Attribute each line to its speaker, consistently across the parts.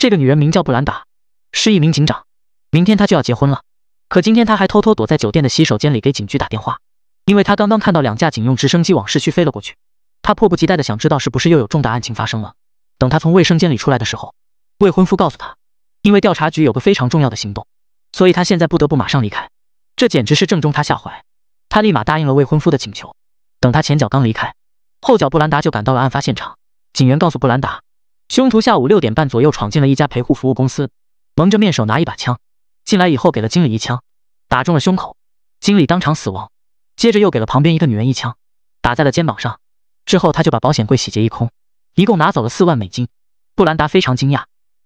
Speaker 1: 这个女人名叫布兰达，是一名警长。明天她就要结婚了，可今天她还偷偷躲在酒店的洗手间里给警局打电话，因为她刚刚看到两架警用直升机往市区飞了过去。她迫不及待的想知道是不是又有重大案情发生了。等她从卫生间里出来的时候，未婚夫告诉她，因为调查局有个非常重要的行动，所以她现在不得不马上离开。这简直是正中她下怀，她立马答应了未婚夫的请求。等她前脚刚离开，后脚布兰达就赶到了案发现场。警员告诉布兰达。凶徒下午六点半左右闯进了一家陪护服务公司，蒙着面手拿一把枪进来以后，给了经理一枪，打中了胸口，经理当场死亡。接着又给了旁边一个女人一枪，打在了肩膀上。之后他就把保险柜洗劫一空，一共拿走了四万美金。布兰达非常惊讶，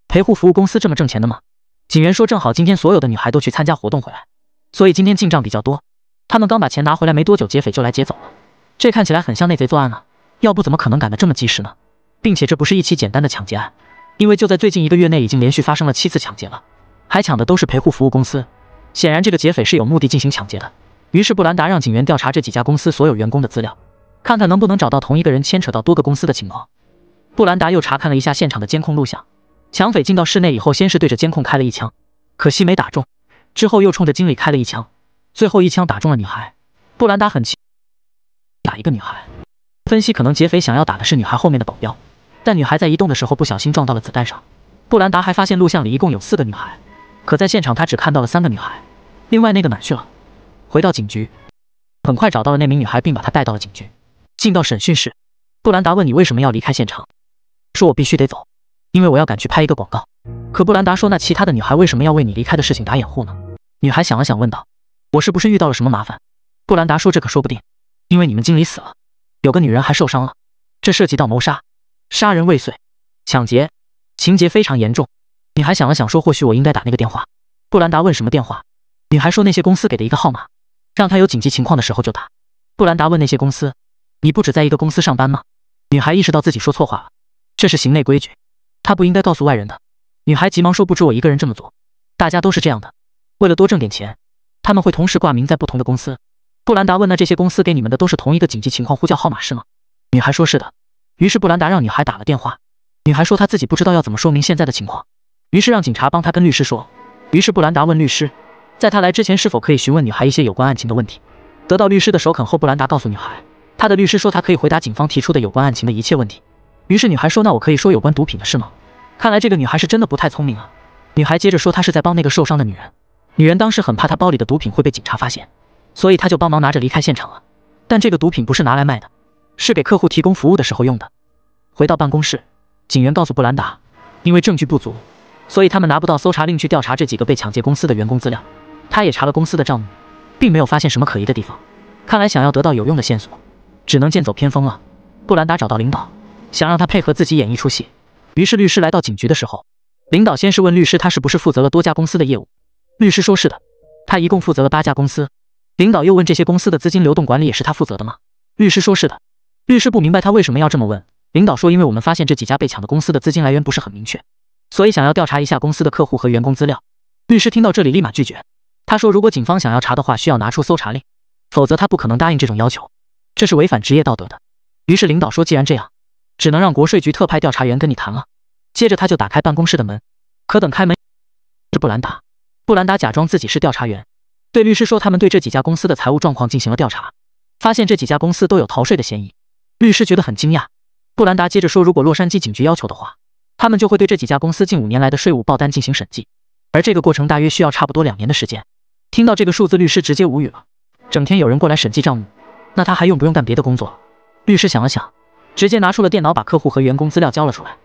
Speaker 1: 陪护服务公司这么挣钱的吗？警员说，正好今天所有的女孩都去参加活动回来，所以今天进账比较多。他们刚把钱拿回来没多久，劫匪就来劫走了。这看起来很像内贼作案啊，要不怎么可能赶得这么及时呢？并且这不是一起简单的抢劫案，因为就在最近一个月内，已经连续发生了七次抢劫了，还抢的都是陪护服务公司。显然，这个劫匪是有目的进行抢劫的。于是，布兰达让警员调查这几家公司所有员工的资料，看看能不能找到同一个人牵扯到多个公司的情况。布兰达又查看了一下现场的监控录像，抢匪进到室内以后，先是对着监控开了一枪，可惜没打中，之后又冲着经理开了一枪，最后一枪打中了女孩。布兰达很气，打一个女孩，分析可能劫匪想要打的是女孩后面的保镖。但女孩在移动的时候不小心撞到了子弹上。布兰达还发现录像里一共有四个女孩，可在现场她只看到了三个女孩，另外那个哪去了？回到警局，很快找到了那名女孩，并把她带到了警局。进到审讯室，布兰达问：“你为什么要离开现场？”说：“我必须得走，因为我要赶去拍一个广告。”可布兰达说：“那其他的女孩为什么要为你离开的事情打掩护呢？”女孩想了想，问道：“我是不是遇到了什么麻烦？”布兰达说：“这可说不定，因为你们经理死了，有个女人还受伤了，这涉及到谋杀。”杀人未遂，抢劫，情节非常严重。女孩想了想说：“或许我应该打那个电话。”布兰达问：“什么电话？”女孩说：“那些公司给的一个号码，让她有紧急情况的时候就打。”布兰达问：“那些公司，你不只在一个公司上班吗？”女孩意识到自己说错话了，这是行内规矩，她不应该告诉外人的。女孩急忙说：“不止我一个人这么做，大家都是这样的。为了多挣点钱，他们会同时挂名在不同的公司。”布兰达问：“那这些公司给你们的都是同一个紧急情况呼叫号码是吗？”女孩说：“是的。”于是布兰达让女孩打了电话，女孩说她自己不知道要怎么说明现在的情况，于是让警察帮她跟律师说。于是布兰达问律师，在他来之前是否可以询问女孩一些有关案情的问题。得到律师的首肯后，布兰达告诉女孩，他的律师说他可以回答警方提出的有关案情的一切问题。于是女孩说：“那我可以说有关毒品的事吗？”看来这个女孩是真的不太聪明啊。女孩接着说：“她是在帮那个受伤的女人，女人当时很怕她包里的毒品会被警察发现，所以她就帮忙拿着离开现场了。但这个毒品不是拿来卖的。”是给客户提供服务的时候用的。回到办公室，警员告诉布兰达，因为证据不足，所以他们拿不到搜查令去调查这几个被抢劫公司的员工资料。他也查了公司的账目，并没有发现什么可疑的地方。看来想要得到有用的线索，只能剑走偏锋了。布兰达找到领导，想让他配合自己演一出戏。于是律师来到警局的时候，领导先是问律师，他是不是负责了多家公司的业务？律师说是的，他一共负责了八家公司。领导又问这些公司的资金流动管理也是他负责的吗？律师说是的。律师不明白他为什么要这么问。领导说：“因为我们发现这几家被抢的公司的资金来源不是很明确，所以想要调查一下公司的客户和员工资料。”律师听到这里，立马拒绝。他说：“如果警方想要查的话，需要拿出搜查令，否则他不可能答应这种要求。这是违反职业道德的。”于是领导说：“既然这样，只能让国税局特派调查员跟你谈了。”接着他就打开办公室的门。可等开门，是布兰达。布兰达假装自己是调查员，对律师说：“他们对这几家公司的财务状况进行了调查，发现这几家公司都有逃税的嫌疑。”律师觉得很惊讶，布兰达接着说，如果洛杉矶警局要求的话，他们就会对这几家公司近五年来的税务报单进行审计，而这个过程大约需要差不多两年的时间。听到这个数字，律师直接无语了。整天有人过来审计账目，那他还用不用干别的工作？律师想了想，直接拿出了电脑，把客户和员工资料交了出来。